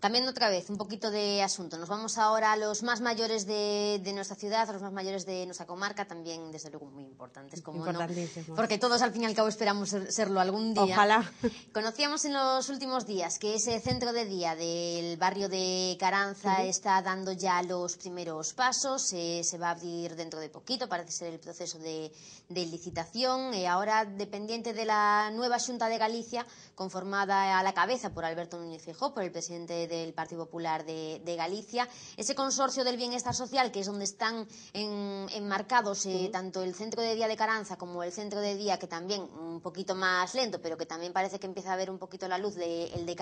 también otra vez un poquito de asunto, nos vamos ahora a los más mayores de, nuestra ciudad, a los más mayores de nuestra comarca, también desde luego muy importantes, como no, porque todos al fin y al cabo esperamos serlo algún día. Ojalá. Conocíamos en los últimos días que ese centro de día del barrio de Caranza está dando ya los primeros pasos, se va a abrir dentro de poquito, parece ser el proceso de, licitación, ahora dependiente de la nueva Junta de Galicia, conformada a la cabeza por Alberto Núñez Fijó, por el presidente del Partido Popular de, Galicia. Ese consorcio del bienestar social, que es donde están enmarcados eh, tanto el centro de día de Caranza como el centro de día, que también un poquito más lento, pero que también parece que empieza a ver un poquito la luz del de,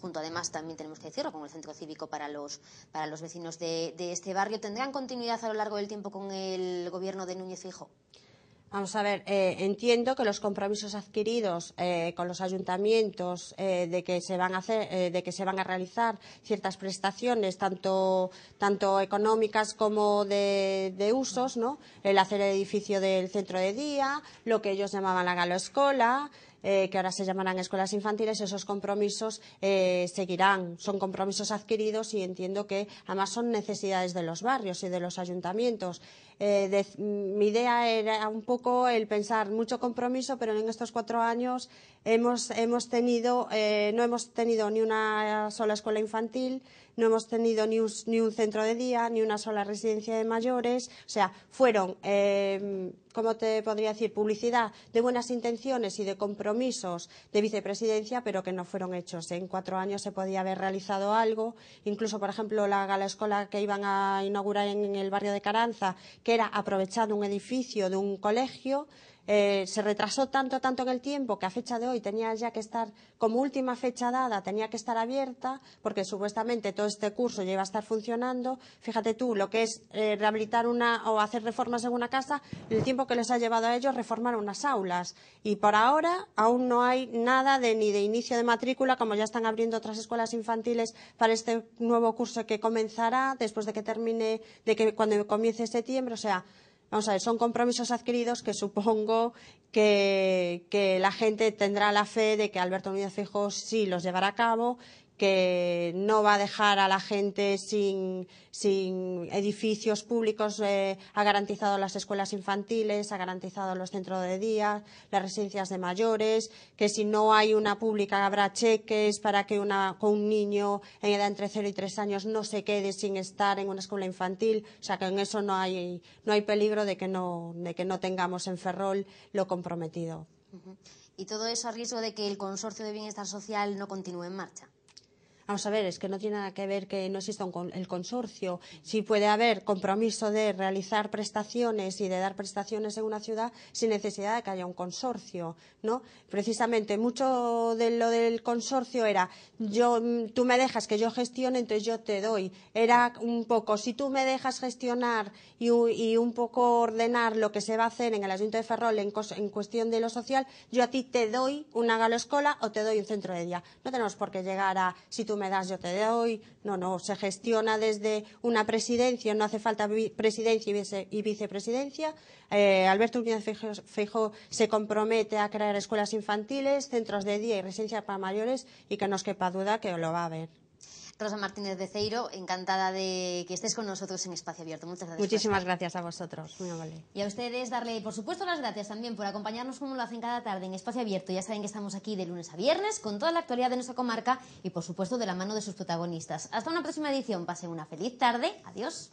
junto además también tenemos que decirlo, con el centro cívico para los, para los vecinos de, de este barrio, ¿tendrán continuidad a lo largo del tiempo con el gobierno de Núñez Fijo? Vamos a ver, eh, entiendo que los compromisos adquiridos eh, con los ayuntamientos eh, de que se van a de que se van a realizar ciertas prestaciones, tanto, económicas como de, de, usos, ¿no? El hacer el edificio del centro de día, lo que ellos llamaban la galoescola, eh, que ahora se llamarán escuelas infantiles, esos compromisos eh, seguirán. Son compromisos adquiridos y entiendo que además son necesidades de los barrios y de los ayuntamientos. Eh, mm, mi idea era un poco el pensar mucho compromiso, pero en estos cuatro años hemos, hemos tenido, no hemos tenido ni una sola escuela infantil, no hemos tenido ni ni un centro de día, ni una sola residencia de mayores. O sea, fueron como te podría decir? Publicidad de buenas intenciones y de compromisos de vicepresidencia, pero que no fueron hechos. En cuatro años se podía haber realizado algo. Incluso, por ejemplo, la gala que iban a inaugurar en el barrio de Caranza, que era aprovechar un edificio de un colegio, eh, se retrasó tanto, tanto en el tiempo que a fecha de hoy tenía ya que estar, como última fecha dada, tenía que estar abierta, porque supuestamente todo este curso ya iba a estar funcionando. Fíjate tú, lo que es eh, rehabilitar una o hacer reformas en una casa, el tiempo que les ha llevado a ellos reformar unas aulas. Y por ahora aún no hay nada de, ni de inicio de matrícula, como ya están abriendo otras escuelas infantiles para este nuevo curso que comenzará después de que termine, de que cuando comience septiembre. O sea, Vamos a ver, son compromisos adquiridos que supongo que, la gente tendrá la fe de que Alberto Núñez Fijo sí los llevará a cabo que no va a dejar a la gente sin, edificios públicos, eh, ha garantizado las escuelas infantiles, ha garantizado los centros de día, las residencias de mayores, que si no hay una pública habrá cheques para que un niño en edad entre 0 y 3 años no se quede sin estar en una escuela infantil, o sea que en eso no hay, no hay peligro de que no, que no tengamos en Ferrol lo comprometido. Y todo eso a riesgo de que el Consorcio de Bienestar Social no continúe en marcha. Vamos a ver, es que no tiene nada que ver que no exista el consorcio. Si puede haber compromiso de realizar prestaciones y de dar prestaciones en una ciudad sin necesidad de que haya un consorcio, ¿no? Precisamente mucho de lo del consorcio era yo, tú me dejas que yo gestione, entonces yo te doy. Era un poco, si tú me dejas gestionar y, un poco ordenar lo que se va a hacer en el Ayuntamiento de Ferrol en, en cuestión de lo social, yo a ti te doy una galoescola o te doy un centro de día. No tenemos por qué llegar a, si tú me das, yo te doy. No, no, se gestiona desde una presidencia, no hace falta presidencia y, vicepresidencia. Eh, Alberto Núñez Feijo se compromete a crear escuelas infantiles, centros de día y residencias para mayores y que no os quepa duda que lo va a haber. Rosa Martínez de Ceiro, encantada de que estés con nosotros en Espacio Abierto. Muchas gracias. Muchísimas gracias a vosotros, muy amable. Y a ustedes darle, por supuesto, las gracias también por acompañarnos como lo hacen cada tarde en Espacio Abierto. Ya saben que estamos aquí de lunes a viernes con toda la actualidad de nuestra comarca y, por supuesto, de la mano de sus protagonistas. Hasta una próxima edición. Pasen una feliz tarde. Adiós.